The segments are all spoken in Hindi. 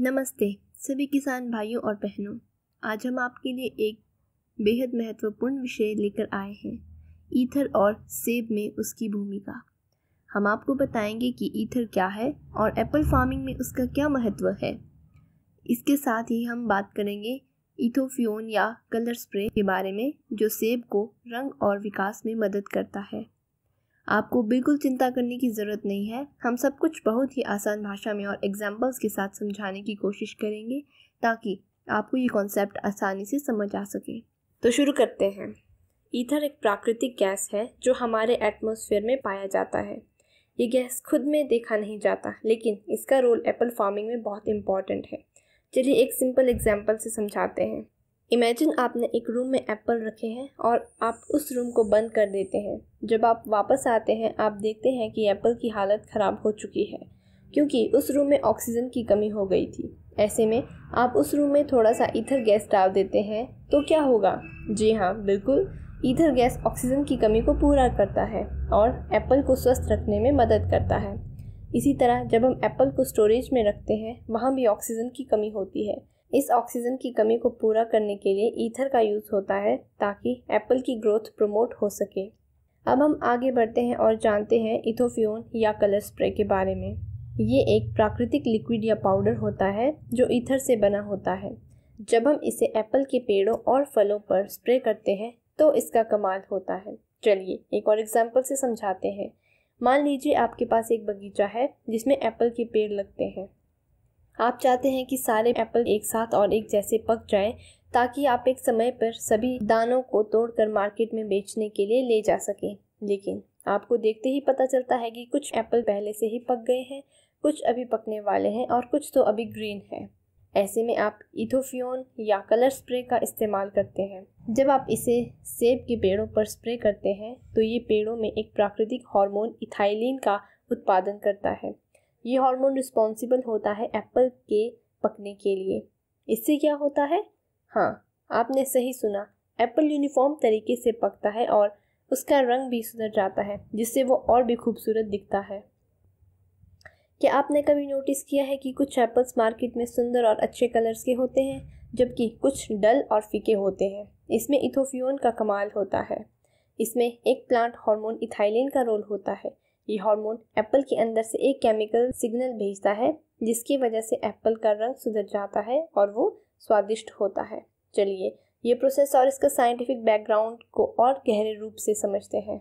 नमस्ते सभी किसान भाइयों और बहनों आज हम आपके लिए एक बेहद महत्वपूर्ण विषय लेकर आए हैं ईथर और सेब में उसकी भूमिका हम आपको बताएंगे कि ईथर क्या है और एप्पल फार्मिंग में उसका क्या महत्व है इसके साथ ही हम बात करेंगे इथोफ्योन या कलर स्प्रे के बारे में जो सेब को रंग और विकास में मदद करता है आपको बिल्कुल चिंता करने की ज़रूरत नहीं है हम सब कुछ बहुत ही आसान भाषा में और एग्जाम्पल्स के साथ समझाने की कोशिश करेंगे ताकि आपको ये कॉन्सेप्ट आसानी से समझ आ सके तो शुरू करते हैं ईथर एक प्राकृतिक गैस है जो हमारे एटमॉस्फेयर में पाया जाता है ये गैस खुद में देखा नहीं जाता लेकिन इसका रोल एप्पल फार्मिंग में बहुत इम्पॉर्टेंट है चलिए एक सिंपल एग्जाम्पल से समझाते हैं इमेजिन आपने एक रूम में एप्पल रखे हैं और आप उस रूम को बंद कर देते हैं जब आप वापस आते हैं आप देखते हैं कि एप्पल की हालत ख़राब हो चुकी है क्योंकि उस रूम में ऑक्सीजन की कमी हो गई थी ऐसे में आप उस रूम में थोड़ा सा ईथर गैस डाल देते हैं तो क्या होगा जी हाँ बिल्कुल ईथर गैस ऑक्सीजन की कमी को पूरा करता है और एप्पल को स्वस्थ रखने में मदद करता है इसी तरह जब हम एप्पल को स्टोरेज में रखते हैं वहाँ भी ऑक्सीजन की कमी होती है इस ऑक्सीजन की कमी को पूरा करने के लिए ईथर का यूज़ होता है ताकि एप्पल की ग्रोथ प्रमोट हो सके अब हम आगे बढ़ते हैं और जानते हैं इथोफियोन या कलर स्प्रे के बारे में ये एक प्राकृतिक लिक्विड या पाउडर होता है जो ईथर से बना होता है जब हम इसे एप्पल के पेड़ों और फलों पर स्प्रे करते हैं तो इसका कमाल होता है चलिए एक और एग्जाम्पल से समझाते हैं मान लीजिए आपके पास एक बगीचा है जिसमें एप्पल के पेड़ लगते हैं आप चाहते हैं कि सारे एप्पल एक साथ और एक जैसे पक जाएं ताकि आप एक समय पर सभी दानों को तोड़कर मार्केट में बेचने के लिए ले जा सकें लेकिन आपको देखते ही पता चलता है कि कुछ एप्पल पहले से ही पक गए हैं कुछ अभी पकने वाले हैं और कुछ तो अभी ग्रीन है ऐसे में आप इथोफियोन या कलर स्प्रे का इस्तेमाल करते हैं जब आप इसे सेब के पेड़ों पर स्प्रे करते हैं तो ये पेड़ों में एक प्राकृतिक हार्मोन इथाइलिन का उत्पादन करता है ये हार्मोन रिस्पॉन्सिबल होता है एप्पल के पकने के लिए इससे क्या होता है हाँ आपने सही सुना एप्पल यूनिफॉर्म तरीके से पकता है और उसका रंग भी सुधर जाता है जिससे वो और भी खूबसूरत दिखता है क्या आपने कभी नोटिस किया है कि कुछ एप्पल्स मार्केट में सुंदर और अच्छे कलर्स के होते हैं जबकि कुछ डल और फीके होते हैं इसमें इथोफियोन का कमाल होता है इसमें एक प्लांट हार्मोन इथाइलिन का रोल होता है ये हार्मोन एप्पल के अंदर से एक केमिकल सिग्नल भेजता है जिसकी वजह से एप्पल का रंग सुधर जाता है और वो स्वादिष्ट होता है चलिए ये प्रोसेस और इसका साइंटिफिक बैकग्राउंड को और गहरे रूप से समझते हैं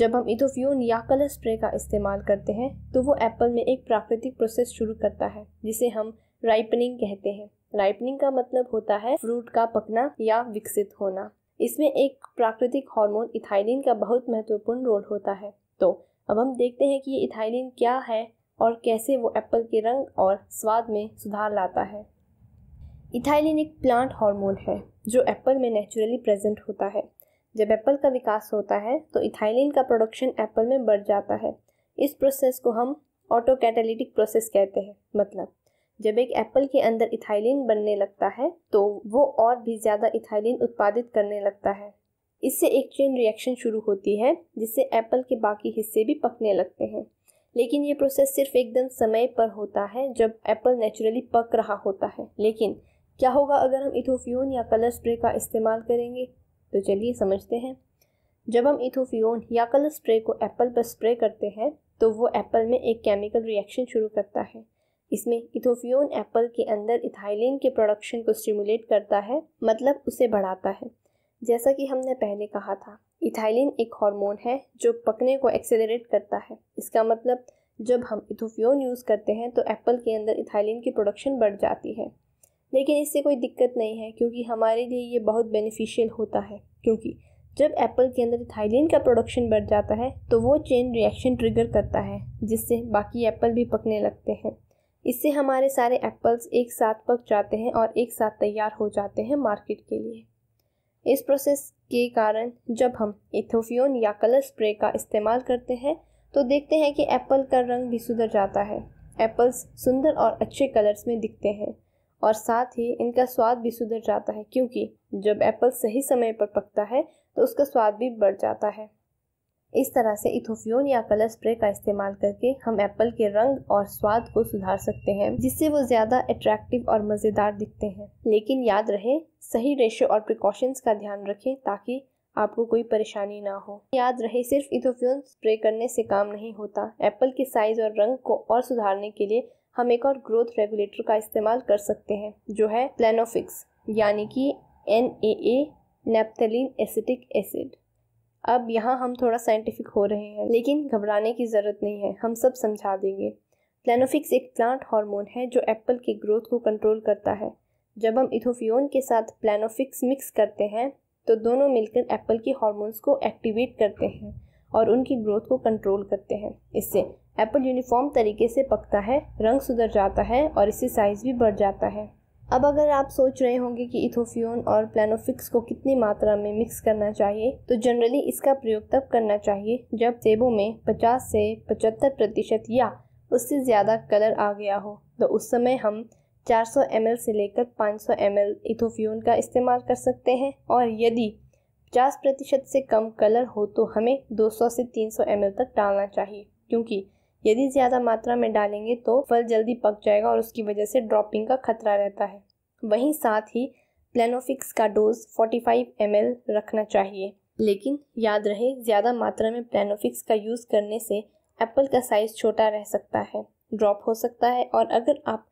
जब हम इथोफ्यून या कलर स्प्रे का इस्तेमाल करते हैं तो वो एप्पल में एक प्राकृतिक प्रोसेस शुरू करता है जिसे हम राइपनिंग कहते हैं राइपनिंग का मतलब होता है फ्रूट का पकना या विकसित होना इसमें एक प्राकृतिक हार्मोन इथाइलिन का बहुत महत्वपूर्ण रोल होता है तो अब हम देखते हैं कि ये इथाइलिन क्या है और कैसे वो एप्पल के रंग और स्वाद में सुधार लाता है इथाइलिन एक प्लांट हार्मोन है जो एप्पल में नेचुरली प्रेजेंट होता है जब एप्पल का विकास होता है तो इथाइलिन का प्रोडक्शन एप्पल में बढ़ जाता है इस प्रोसेस को हम ऑटो कैटालिटिक प्रोसेस कहते हैं मतलब जब एक एप्पल के अंदर इथाइलिन बनने लगता है तो वो और भी ज़्यादा इथाइलिन उत्पादित करने लगता है इससे एक चेन रिएक्शन शुरू होती है जिससे एप्पल के बाकी हिस्से भी पकने लगते हैं लेकिन ये प्रोसेस सिर्फ एकदम समय पर होता है जब एप्पल नेचुरली पक रहा होता है लेकिन क्या होगा अगर हम इथोफियोन या कलर स्प्रे का इस्तेमाल करेंगे तो चलिए समझते हैं जब हम इथोफियोन या कलर स्प्रे को एप्पल पर स्प्रे करते हैं तो वो एप्पल में एक केमिकल रिएक्शन शुरू करता है इसमें इथोफियोन एप्पल के अंदर इथाइलिन के प्रोडक्शन को स्टिमुलेट करता है मतलब उसे बढ़ाता है जैसा कि हमने पहले कहा था इथाइलिन एक हार्मोन है जो पकने को एक्सेलरेट करता है इसका मतलब जब हम इथोफियोन यूज़ करते हैं तो एप्पल के अंदर इथाइलिन की प्रोडक्शन बढ़ जाती है लेकिन इससे कोई दिक्कत नहीं है क्योंकि हमारे लिए ये बहुत बेनिफिशियल होता है क्योंकि जब एप्पल के अंदर इथाइलिन का प्रोडक्शन बढ़ जाता है तो वो चेन रिएक्शन ट्रिगर करता है जिससे बाकी एप्पल भी पकने लगते हैं इससे हमारे सारे एप्पल्स एक साथ पक जाते हैं और एक साथ तैयार हो जाते हैं मार्केट के लिए इस प्रोसेस के कारण जब हम इथोफियोन या कलर स्प्रे का इस्तेमाल करते हैं तो देखते हैं कि एप्पल का रंग भी सुधर जाता है एप्पल्स सुंदर और अच्छे कलर्स में दिखते हैं और साथ ही इनका स्वाद भी सुधर जाता है क्योंकि जब एप्पल सही समय पर पकता है तो उसका स्वाद भी बढ़ जाता है इस तरह से इथोफियोन या कलर स्प्रे का इस्तेमाल करके हम एप्पल के रंग और स्वाद को सुधार सकते हैं जिससे वो ज़्यादा अट्रैक्टिव और मज़ेदार दिखते हैं लेकिन याद रहे सही रेशो और प्रिकॉशंस का ध्यान रखें ताकि आपको कोई परेशानी ना हो याद रहे सिर्फ इथोफियोन स्प्रे करने से काम नहीं होता एप्पल के साइज़ और रंग को और सुधारने के लिए हम एक और ग्रोथ रेगुलेटर का इस्तेमाल कर सकते हैं जो है प्लेनोफिक्स यानी कि एन ए एसिटिक एसिड अब यहाँ हम थोड़ा साइंटिफिक हो रहे हैं लेकिन घबराने की ज़रूरत नहीं है हम सब समझा देंगे प्लानोफिक्स एक प्लांट हार्मोन है जो एप्पल के ग्रोथ को कंट्रोल करता है जब हम इथोफियोन के साथ प्लानोफिक्स मिक्स करते हैं तो दोनों मिलकर एप्पल के हार्मोन्स को एक्टिवेट करते हैं और उनकी ग्रोथ को कंट्रोल करते हैं इससे एप्पल यूनिफॉर्म तरीके से पकता है रंग सुधर जाता है और इससे साइज़ भी बढ़ जाता है अब अगर आप सोच रहे होंगे कि इथोफियोन और प्लानोफिक्स को कितनी मात्रा में मिक्स करना चाहिए तो जनरली इसका प्रयोग तब करना चाहिए जब सेबों में 50 से 75 प्रतिशत या उससे ज़्यादा कलर आ गया हो तो उस समय हम 400 ml से लेकर 500 ml इथोफियोन का इस्तेमाल कर सकते हैं और यदि 50 प्रतिशत से कम कलर हो तो हमें 200 से 300 ml तक डालना चाहिए क्योंकि यदि ज़्यादा मात्रा में डालेंगे तो फल जल्दी पक जाएगा और उसकी वजह से ड्रॉपिंग का खतरा रहता है वहीं साथ ही प्लानोफिक्स का डोज 45 फाइव रखना चाहिए लेकिन याद रहे ज़्यादा मात्रा में प्लानोफिक्स का यूज़ करने से एप्पल का साइज़ छोटा रह सकता है ड्रॉप हो सकता है और अगर आप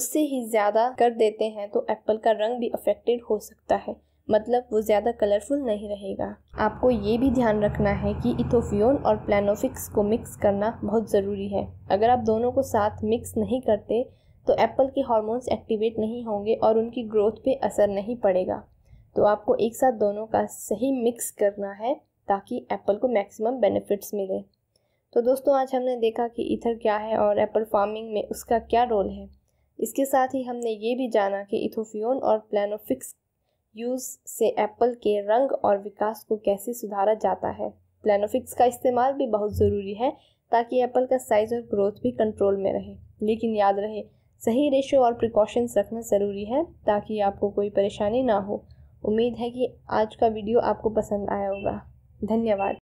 उससे ही ज़्यादा कर देते हैं तो एप्पल का रंग भी अफेक्टेड हो सकता है मतलब वो ज़्यादा कलरफुल नहीं रहेगा आपको ये भी ध्यान रखना है कि इथोफियोन और प्लानोफिक्स को मिक्स करना बहुत ज़रूरी है अगर आप दोनों को साथ मिक्स नहीं करते तो एप्पल के हॉर्मोन्स एक्टिवेट नहीं होंगे और उनकी ग्रोथ पे असर नहीं पड़ेगा तो आपको एक साथ दोनों का सही मिक्स करना है ताकि एप्पल को मैक्सिमम बेनिफिट्स मिले तो दोस्तों आज हमने देखा कि इथर क्या है और एप्पल फार्मिंग में उसका क्या रोल है इसके साथ ही हमने ये भी जाना कि इथोफियोन और प्लानोफिक्स यूज़ से एप्पल के रंग और विकास को कैसे सुधारा जाता है प्लानोफिक्स का इस्तेमाल भी बहुत ज़रूरी है ताकि एप्पल का साइज़ और ग्रोथ भी कंट्रोल में रहे लेकिन याद रहे सही रेशो और प्रिकॉशंस रखना ज़रूरी है ताकि आपको कोई परेशानी ना हो उम्मीद है कि आज का वीडियो आपको पसंद आया होगा धन्यवाद